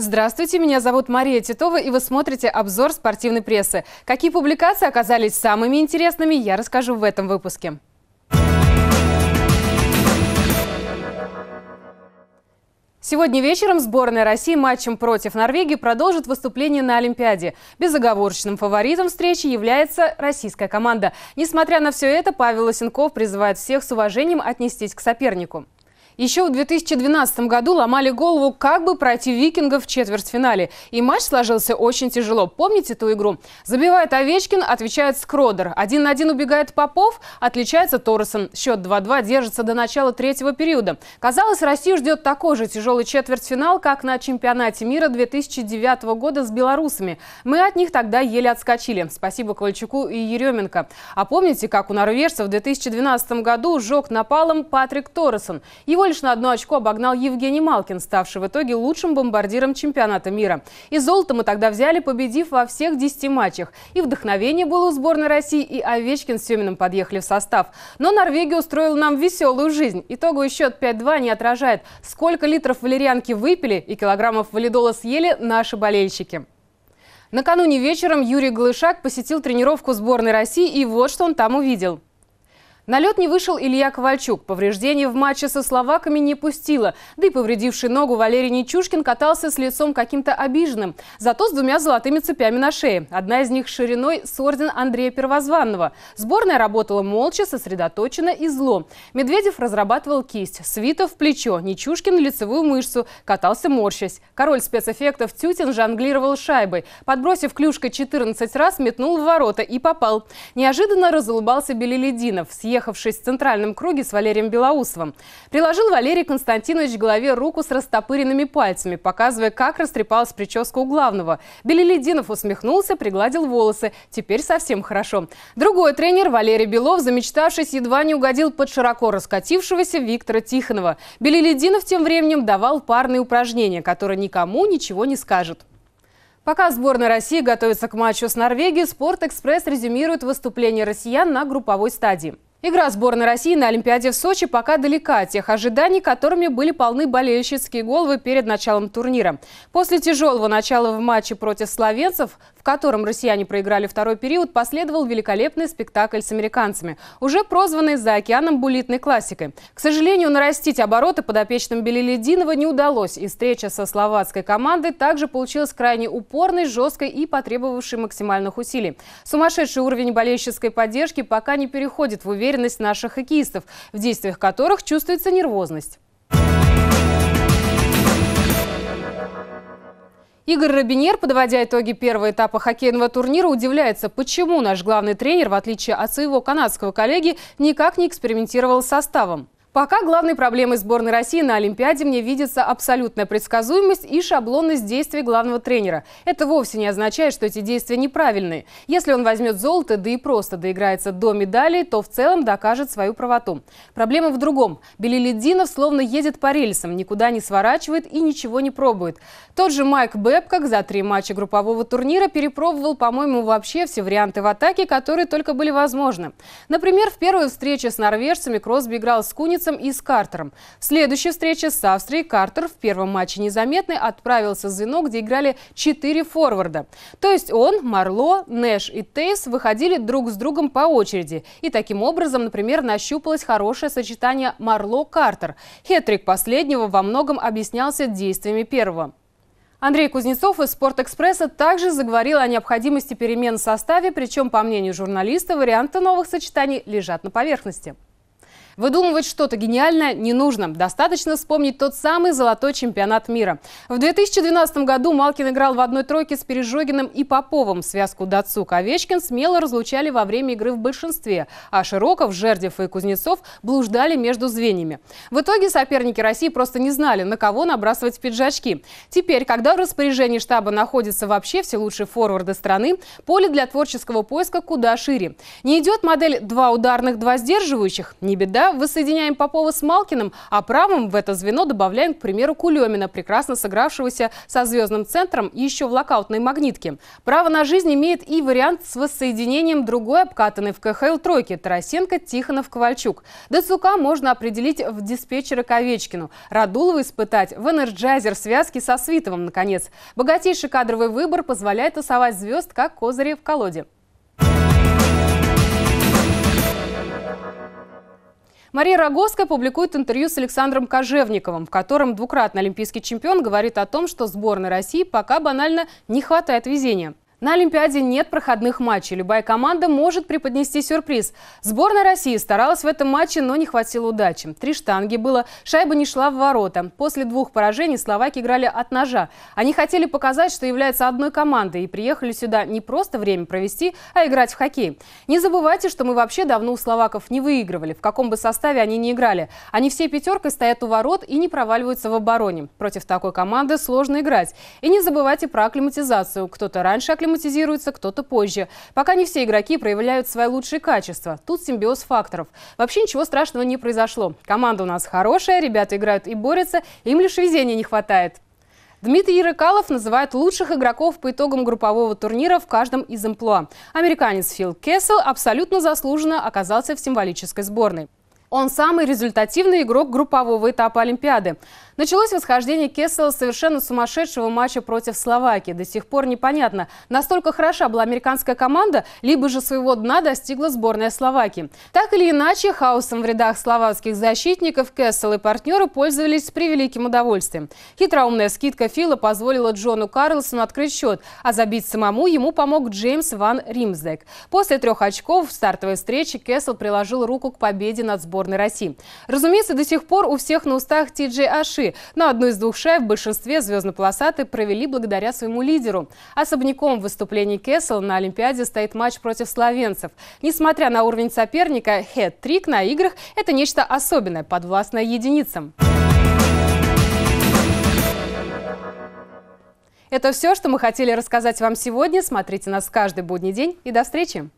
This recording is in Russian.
Здравствуйте, меня зовут Мария Титова, и вы смотрите обзор спортивной прессы. Какие публикации оказались самыми интересными, я расскажу в этом выпуске. Сегодня вечером сборная России матчем против Норвегии продолжит выступление на Олимпиаде. Безоговорочным фаворитом встречи является российская команда. Несмотря на все это, Павел Лосенков призывает всех с уважением отнестись к сопернику. Еще в 2012 году ломали голову, как бы пройти викингов в четвертьфинале. И матч сложился очень тяжело. Помните ту игру? Забивает Овечкин, отвечает Скродер. Один на один убегает Попов, отличается Торресон. Счет 2-2 держится до начала третьего периода. Казалось, Россию ждет такой же тяжелый четвертьфинал, как на чемпионате мира 2009 года с белорусами. Мы от них тогда еле отскочили. Спасибо Ковальчуку и Еременко. А помните, как у норвежцев в 2012 году сжег напалом Патрик Торресон? Его лишь на одно очко обогнал Евгений Малкин, ставший в итоге лучшим бомбардиром чемпионата мира. И золото мы тогда взяли, победив во всех 10 матчах. И вдохновение было у сборной России, и Овечкин с Семеном подъехали в состав. Но Норвегия устроила нам веселую жизнь. Итоговый счет 5-2 не отражает, сколько литров валерьянки выпили и килограммов валидола съели наши болельщики. Накануне вечером Юрий Глышак посетил тренировку сборной России, и вот что он там увидел – на лед не вышел Илья Ковальчук. Повреждение в матче со словаками не пустило. Да и повредивший ногу Валерий Нечушкин катался с лицом каким-то обиженным. Зато с двумя золотыми цепями на шее. Одна из них шириной с орден Андрея Первозванного. Сборная работала молча, сосредоточенно и зло. Медведев разрабатывал кисть, Свитов – плечо, Нечушкин – лицевую мышцу. Катался морщась. Король спецэффектов Тютин жонглировал шайбой. Подбросив клюшкой 14 раз, метнул в ворота и попал. Неожиданно разулыбался Белилединов, Съел съехавшись в центральном круге с Валерием Белоусовым. Приложил Валерий Константинович к голове руку с растопыренными пальцами, показывая, как растрепалась прическа у главного. Белилединов усмехнулся, пригладил волосы. Теперь совсем хорошо. Другой тренер Валерий Белов, замечтавшись, едва не угодил под широко раскатившегося Виктора Тихонова. Белилединов тем временем давал парные упражнения, которые никому ничего не скажут. Пока сборная России готовится к матчу с Норвегией, СпортЭкспресс резюмирует выступление россиян на групповой стадии. Игра сборной России на Олимпиаде в Сочи пока далека от тех ожиданий, которыми были полны болельщицкие головы перед началом турнира. После тяжелого начала в матче против словенцев котором россияне проиграли второй период, последовал великолепный спектакль с американцами, уже прозванный за океаном булитной классикой. К сожалению, нарастить обороты подопечным Белелединова не удалось, и встреча со словацкой командой также получилась крайне упорной, жесткой и потребовавшей максимальных усилий. Сумасшедший уровень болельщицкой поддержки пока не переходит в уверенность наших хоккеистов, в действиях которых чувствуется нервозность. Игорь Робинер, подводя итоги первого этапа хоккейного турнира, удивляется, почему наш главный тренер, в отличие от своего канадского коллеги, никак не экспериментировал с составом. Пока главной проблемой сборной России на Олимпиаде мне видится абсолютная предсказуемость и шаблонность действий главного тренера. Это вовсе не означает, что эти действия неправильные. Если он возьмет золото, да и просто доиграется до медалей, то в целом докажет свою правоту. Проблема в другом. Белилединов словно едет по рельсам, никуда не сворачивает и ничего не пробует. Тот же Майк Бэбкок за три матча группового турнира перепробовал, по-моему, вообще все варианты в атаке, которые только были возможны. Например, в первой встрече с норвежцами Кросби играл с Куни границам и с Картером. В следующей встрече с Австрией Картер в первом матче незаметный отправился в звено, где играли четыре форварда. То есть он, Марло, Нэш и Тейс выходили друг с другом по очереди. И таким образом, например, нащупалось хорошее сочетание Марло-Картер. Хетрик последнего во многом объяснялся действиями первого. Андрей Кузнецов из «Спортэкспресса» также заговорил о необходимости перемен в составе, причем, по мнению журналиста, варианты новых сочетаний лежат на поверхности. Выдумывать что-то гениальное не нужно. Достаточно вспомнить тот самый золотой чемпионат мира. В 2012 году Малкин играл в одной тройке с Пережогиным и Поповым. Связку Дацук-Овечкин смело разлучали во время игры в большинстве, а Широков, Жердев и Кузнецов блуждали между звеньями. В итоге соперники России просто не знали, на кого набрасывать пиджачки. Теперь, когда в распоряжении штаба находятся вообще все лучшие форварды страны, поле для творческого поиска куда шире. Не идет модель «два ударных, два сдерживающих» – не беда, Левша воссоединяем Попова с Малкиным, а правым в это звено добавляем, к примеру, Кулемина, прекрасно сыгравшегося со звездным центром еще в локаутной магнитке. Право на жизнь имеет и вариант с воссоединением другой обкатанной в КХЛ тройки – Тарасенко, Тихонов, Ковальчук. Дацука можно определить в диспетчера Ковечкину, Радулова испытать в энерджайзер связки со Свитовым, наконец. Богатейший кадровый выбор позволяет тасовать звезд, как козыри в колоде. Мария Рогозская публикует интервью с Александром Кожевниковым, в котором двукратный олимпийский чемпион говорит о том, что сборной России пока банально не хватает везения. На Олимпиаде нет проходных матчей. Любая команда может преподнести сюрприз. Сборная России старалась в этом матче, но не хватило удачи. Три штанги было, шайба не шла в ворота. После двух поражений словаки играли от ножа. Они хотели показать, что являются одной командой и приехали сюда не просто время провести, а играть в хоккей. Не забывайте, что мы вообще давно у словаков не выигрывали, в каком бы составе они не играли. Они все пятеркой стоят у ворот и не проваливаются в обороне. Против такой команды сложно играть. И не забывайте про акклиматизацию. Кто-то раньше акклиматизируется, кто-то позже. Пока не все игроки проявляют свои лучшие качества. Тут симбиоз факторов. Вообще ничего страшного не произошло. Команда у нас хорошая, ребята играют и борются, им лишь везения не хватает. Дмитрий Ярыкалов называет лучших игроков по итогам группового турнира в каждом из амплуа. Американец Фил Кессел абсолютно заслуженно оказался в символической сборной. Он самый результативный игрок группового этапа Олимпиады. Началось восхождение Кессела совершенно сумасшедшего матча против Словакии. До сих пор непонятно, настолько хороша была американская команда, либо же своего дна достигла сборная Словакии. Так или иначе, хаосом в рядах словацких защитников Кессел и партнеры пользовались с превеликим удовольствием. Хитроумная скидка Фила позволила Джону Карлсону открыть счет, а забить самому ему помог Джеймс Ван Римсдек. После трех очков в стартовой встрече Кессел приложил руку к победе над сборной России. Разумеется, до сих пор у всех на устах Ти Джей Аши, на Но одну из двух шай в большинстве звездно-полосатые провели благодаря своему лидеру. Особняком в выступлении Кессел на Олимпиаде стоит матч против словенцев. Несмотря на уровень соперника, хет-трик на играх – это нечто особенное, подвластное единицам. Это все, что мы хотели рассказать вам сегодня. Смотрите нас каждый будний день и до встречи!